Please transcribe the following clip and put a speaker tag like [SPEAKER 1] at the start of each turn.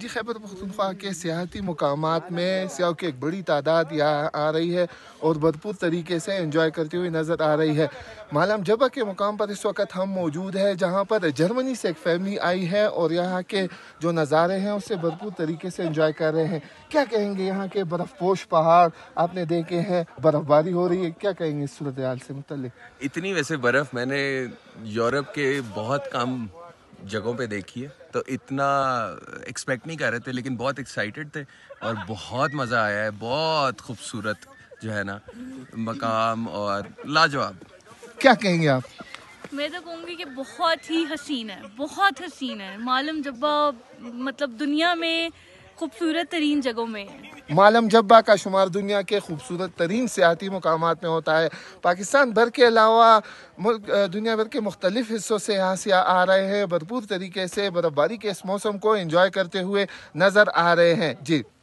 [SPEAKER 1] जी खैबर पखतनख्वा के सियाती मकाम में सियाह की एक बड़ी तादाद यहाँ आ रही है और भरपूर तरीके से इंजॉय करती हुई नज़र आ रही है मालम जबा के मुकाम पर इस वक्त हम मौजूद है जहाँ पर जर्मनी से एक फैमिली आई है और यहाँ के जो नज़ारे हैं उससे भरपूर तरीके से इंजॉय कर रहे हैं क्या कहेंगे यहाँ के पोश पहाड़ आपने देखे हैं बर्फ़बारी हो रही है क्या कहेंगे इस सूरत हाल से मतलब
[SPEAKER 2] इतनी वैसे बर्फ़ मैंने यूरोप के बहुत कम जगहों पे देखी है तो इतना एक्सपेक्ट नहीं कर रहे थे लेकिन बहुत एक्साइटेड थे और बहुत मज़ा आया है बहुत खूबसूरत जो है ना मकाम और लाजवाब क्या कहेंगे आप
[SPEAKER 3] मैं तो कहूँगी कि बहुत ही हसीन है बहुत हसीन है मालूम जब मतलब दुनिया में खूबसूरत तरीन जगहों में
[SPEAKER 1] मालम जब्बा का शुमार दुनिया के खूबसूरत तरीन सियाती मकाम में होता है पाकिस्तान भर के अलावा दुनिया भर के मुख्तलिफ हिस्सों से यहाँ से आ रहे हैं भरपूर तरीके से बर्फबारी के इस मौसम को इंजॉय करते हुए नज़र आ रहे हैं जी